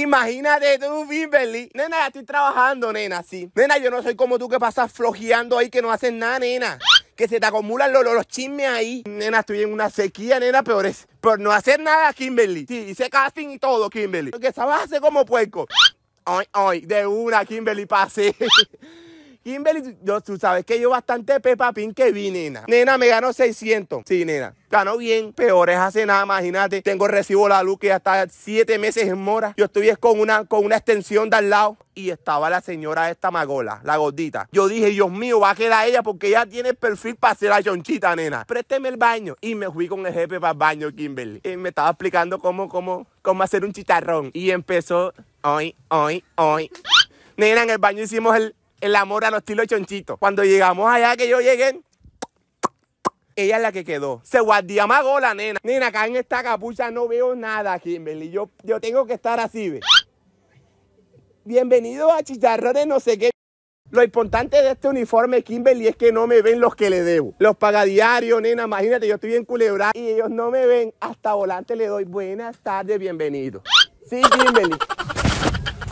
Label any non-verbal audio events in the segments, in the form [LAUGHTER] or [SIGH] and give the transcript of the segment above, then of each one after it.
Imagínate tú, Kimberly. Nena, ya estoy trabajando, nena, sí. Nena, yo no soy como tú que pasas flojeando ahí que no haces nada, nena. Que se te acumulan los, los, chismes ahí. Nena, estoy en una sequía, nena, peores Por no hacer nada, Kimberly. Sí, hice casting y todo, Kimberly. Porque sabes hacer como puerco. Ay, ay, de una, Kimberly, pasé. [LAUGHS] Kimberly, yo, tú sabes que yo bastante pepapín que vi, nena. Nena, me ganó 600. Sí, nena. Ganó bien, Peor es hace nada, imagínate. Tengo recibo la luz que ya está 7 meses en mora. Yo estuve con una, con una extensión de al lado y estaba la señora esta magola, la gordita. Yo dije, Dios mío, va a quedar ella porque ella tiene perfil para ser la chonchita, nena. Présteme el baño. Y me fui con el jefe para el baño, Kimberly. Y me estaba explicando cómo, cómo, cómo hacer un chitarrón. Y empezó, hoy, hoy, hoy. Nena, en el baño hicimos el el amor a los estilos chonchitos. Cuando llegamos allá, que yo llegué, ella es la que quedó. Se guardía más gola, nena. Nena, acá en esta capucha no veo nada, Kimberly. Yo, yo tengo que estar así, ve. Bienvenido a Chicharrones, no sé qué. Lo importante de este uniforme Kimberly es que no me ven los que le debo. Los pagadiarios, nena, imagínate, yo estoy en Culebra y ellos no me ven. Hasta volante le doy buenas tardes, bienvenido. Sí, Kimberly.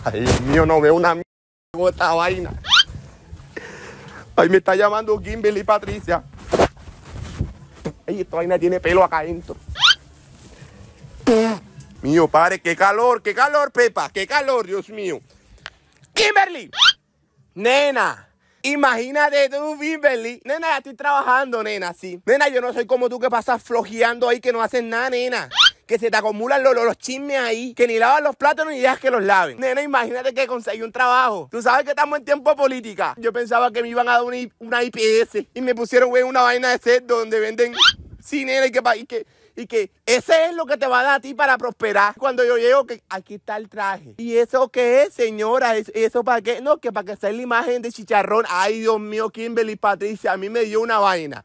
Ay, Dios mío, no veo una mierda esta vaina. Ay, me está llamando Kimberly Patricia. Ay, esta vaina tiene pelo acá adentro. Mío, padre, qué calor, qué calor, Pepa, qué calor, Dios mío. Kimberly, nena, imagínate tú, Kimberly. Nena, ya estoy trabajando, nena, sí. Nena, yo no soy como tú que pasas flojeando ahí que no haces nada, nena que se te acumulan los, chismes ahí, que ni lavas los plátanos ni dejas que los laven. Nena, imagínate que conseguí un trabajo. Tú sabes que estamos en tiempo política. Yo pensaba que me iban a dar una, IPS y me pusieron, una vaina de cerdo donde venden... Sí, y que... Y que y que ese es lo que te va a dar a ti para prosperar. Cuando yo llego, que aquí está el traje. ¿Y eso qué es, señora? y eso para qué? No, que para que sea la imagen de chicharrón. Ay, Dios mío, Kimberly Patricia, a mí me dio una vaina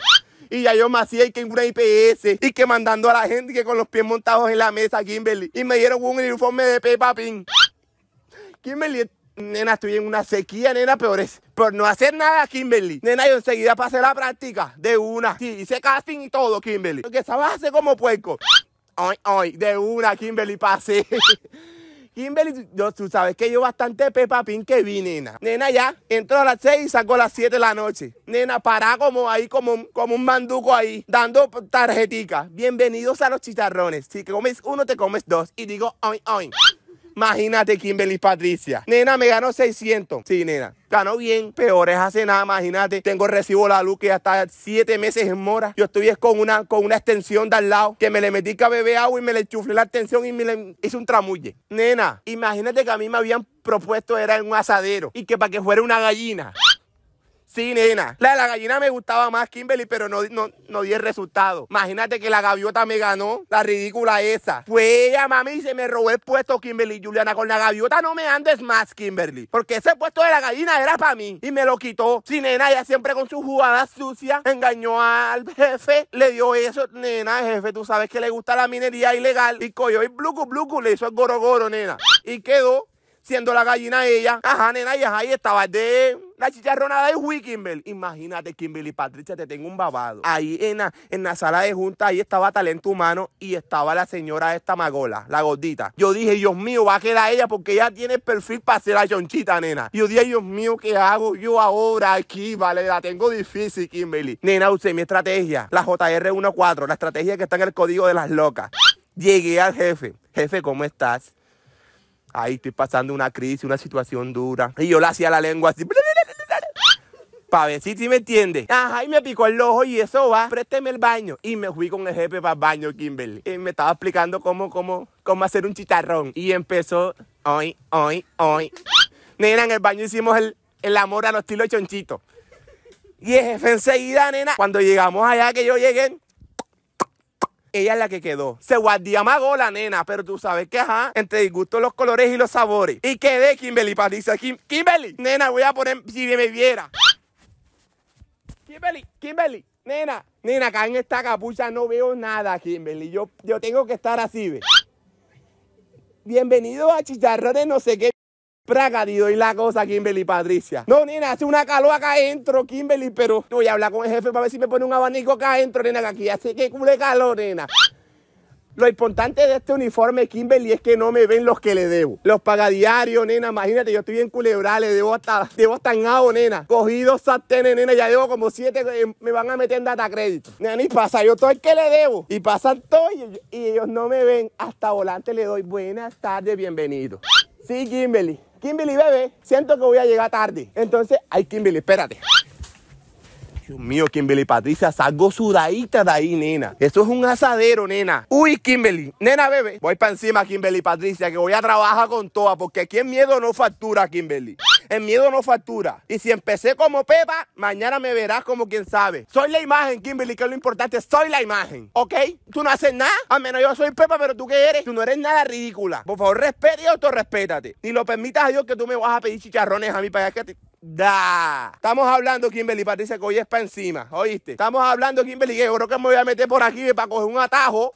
y ya yo me hacía y que en una IPS y que mandando a la gente que con los pies montados en la mesa, Kimberly. Y me dieron un uniforme de Peppa Pig. Kimberly, nena, estoy en una sequía, nena, peores. Por no hacer nada, Kimberly. Nena, yo enseguida pasé la práctica de una. Sí, hice casting y todo, Kimberly. porque sabes hacer como puerco. Ay, ay, de una, Kimberly, pasé. [LAUGHS] Kimberly, tú sabes que yo bastante Peppa Pink que vi, nena. Nena ya entró a las 6 y sacó a las 7 de la noche. Nena, para como ahí, como, como un manduco ahí, dando tarjetica. Bienvenidos a los chicharrones. Si comes uno, te comes dos. Y digo, hoy hoy. Imagínate Kimberly Patricia. Nena, me ganó 600. Sí, nena. Ganó bien, peor es hace nada, imagínate. Tengo recibo la luz que ya está siete meses en mora. Yo estuve con una, con una extensión de al lado, que me le metí que bebé agua y me le chuflé la extensión y me le hice un tramulle. Nena, imagínate que a mí me habían propuesto era en un asadero y que para que fuera una gallina. Sí, nena. La de la gallina me gustaba más, Kimberly, pero no, no, di el resultado. Imagínate que la gaviota me ganó, la ridícula esa. Fue ella, mami, y se me robó el puesto, Kimberly. Juliana, con la gaviota no me andes más, Kimberly. Porque ese puesto de la gallina era para mí y me lo quitó. Sí, nena, ella siempre con sus jugadas sucia. engañó al jefe, le dio eso. Nena, jefe, tú sabes que le gusta la minería ilegal. Y coyó el blue blucu, le hizo el goro, nena. Y quedó siendo la gallina ella. Ajá, nena, y ajá, y estaba de la chicharronada de Hui, Kimberly. Imagínate, Kimberly Patricia, te tengo un babado. Ahí en la, en la sala de junta, ahí estaba talento humano y estaba la señora esta magola, la gordita. Yo dije, Dios mío, va a quedar ella porque ella tiene el perfil para ser la chonchita, nena. Yo dije, Dios mío, ¿qué hago yo ahora aquí? Vale, la tengo difícil, Kimberly. Nena, usé mi estrategia, la JR14, la estrategia que está en el código de las locas. Llegué al jefe. Jefe, ¿cómo estás? Ahí estoy pasando una crisis, una situación dura. Y yo le hacía la lengua así para ver si, me entiende. Ajá, y me picó el ojo y eso va, présteme el baño. Y me fui con el jefe para el baño, Kimberly. Y me estaba explicando cómo, cómo, cómo hacer un chicharrón. Y empezó, hoy, hoy, hoy. Nena, en el baño hicimos el, amor a los tilos chonchito. Y el jefe enseguida, nena, cuando llegamos allá, que yo llegué, ella es la que quedó. Se guardía más gola, nena, pero tú sabes que, ajá, entre disgusto los colores y los sabores. Y quedé Kimberly para Kim Kimberly, nena, voy a poner, si me viera. Kimberly, Kimberly, nena, nena, acá en esta capucha no veo nada, Kimberly. Yo, yo tengo que estar así, ve. Bienvenido a Chicharrones, no sé qué. Praga, y doy la cosa, Kimberly Patricia. No, nena, hace una calor acá adentro, Kimberly, pero voy a hablar con el jefe para ver si me pone un abanico acá adentro, nena, que aquí hace que cule calor, nena. Lo importante de este uniforme Kimberly es que no me ven los que le debo. Los pagadiarios, nena, imagínate, yo estoy en Culebrales, le debo hasta, debo en agua, nena. Cogido, dos nena, ya debo como siete, eh, me van a meter en data crédito. Nena, y pasa, yo todo el que le debo. Y pasan todo y, y ellos no me ven. Hasta volante le doy buenas tardes, bienvenido. Sí, Kimberly. Kimberly, bebé, siento que voy a llegar tarde. Entonces, ay, Kimberly, espérate. Dios mío, Kimberly Patricia, salgo sudadita de ahí, nena. Eso es un asadero, nena. Uy, Kimberly. Nena, bebé. Voy para encima, Kimberly Patricia, que voy a trabajar con todas, porque aquí el miedo no factura, Kimberly. El miedo no factura. Y si empecé como Pepa, mañana me verás como quien sabe. Soy la imagen, Kimberly, que es lo importante. Soy la imagen, ¿ok? Tú no haces nada. A menos yo soy Pepa, pero tú qué eres. Tú no eres nada ridícula. Por favor, respete y respétate. Ni lo permitas a Dios que tú me vas a pedir chicharrones a mí para que te, Da. Estamos hablando, Kimberly Patricia, que hoy es para encima. ¿Oíste? Estamos hablando, Kimberly, que yo creo que me voy a meter por aquí para coger un atajo.